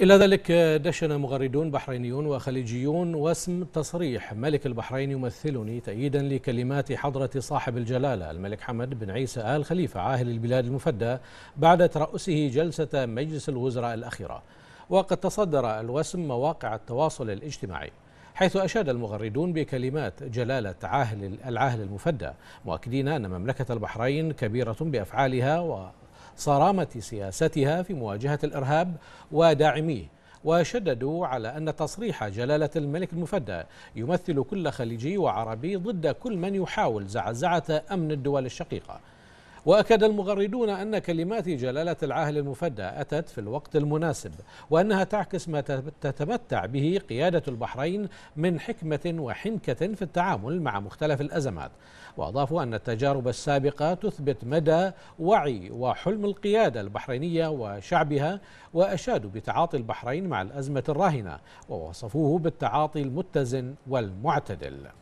إلى ذلك دشن مغردون بحرينيون وخليجيون واسم تصريح ملك البحرين يمثلني تأييدا لكلمات حضرة صاحب الجلالة الملك حمد بن عيسى آل خليفة عاهل البلاد المفدى بعد ترأسه جلسة مجلس الوزراء الأخيرة وقد تصدر الوسم مواقع التواصل الاجتماعي حيث أشاد المغردون بكلمات جلالة عاهل العاهل المفدى مؤكدين أن مملكة البحرين كبيرة بأفعالها و صرامة سياستها في مواجهة الإرهاب وداعميه وشددوا على أن تصريح جلالة الملك المفدى يمثل كل خليجي وعربي ضد كل من يحاول زعزعة أمن الدول الشقيقة وأكد المغردون أن كلمات جلالة العاهل المفدى أتت في الوقت المناسب وأنها تعكس ما تتمتع به قيادة البحرين من حكمة وحنكة في التعامل مع مختلف الأزمات وأضافوا أن التجارب السابقة تثبت مدى وعي وحلم القيادة البحرينية وشعبها وأشادوا بتعاطي البحرين مع الأزمة الراهنة ووصفوه بالتعاطي المتزن والمعتدل